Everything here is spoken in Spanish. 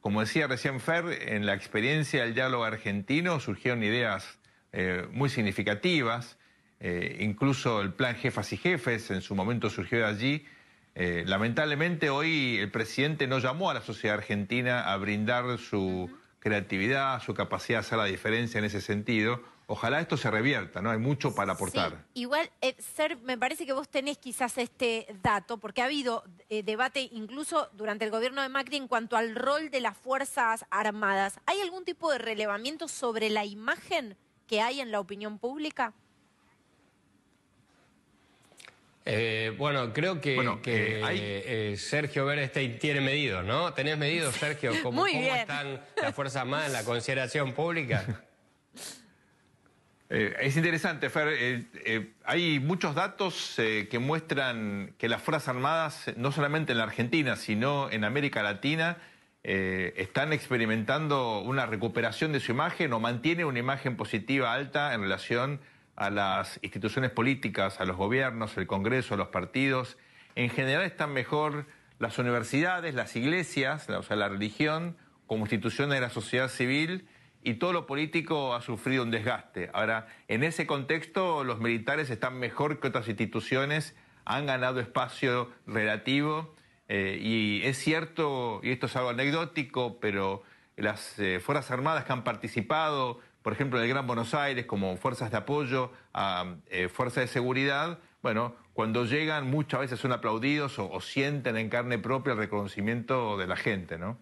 Como decía recién Fer, en la experiencia del diálogo argentino surgieron ideas eh, muy significativas, eh, incluso el plan Jefas y Jefes en su momento surgió de allí. Eh, lamentablemente hoy el presidente no llamó a la sociedad argentina a brindar su creatividad, su capacidad de hacer la diferencia en ese sentido. Ojalá esto se revierta, ¿no? Hay mucho para aportar. igual, eh, Ser, me parece que vos tenés quizás este dato, porque ha habido eh, debate incluso durante el gobierno de Macri en cuanto al rol de las Fuerzas Armadas. ¿Hay algún tipo de relevamiento sobre la imagen que hay en la opinión pública? Eh, bueno, creo que, eh, eh, Sergio Bernstein tiene medido, ¿no? ¿Tenés medido, Sergio? ¿Cómo, ¿cómo están las Fuerzas Armadas en la consideración pública? es interesante, Fer. hay muchos datos que muestran que las Fuerzas Armadas, no solamente en la Argentina, sino en América Latina, están experimentando una recuperación de su imagen o mantiene una imagen positiva alta en relación a las instituciones políticas, a los gobiernos, el Congreso, a los partidos. En general están mejor las universidades, las iglesias, o sea, la religión, como instituciones de la sociedad civil y todo lo político ha sufrido un desgaste. Ahora, en ese contexto, los militares están mejor que otras instituciones, han ganado espacio relativo eh, y es cierto, y esto es algo anecdótico, pero las eh, Fuerzas Armadas que han participado por ejemplo, en el Gran Buenos Aires, como fuerzas de apoyo a eh, fuerzas de seguridad, bueno, cuando llegan muchas veces son aplaudidos o, o sienten en carne propia el reconocimiento de la gente, ¿no?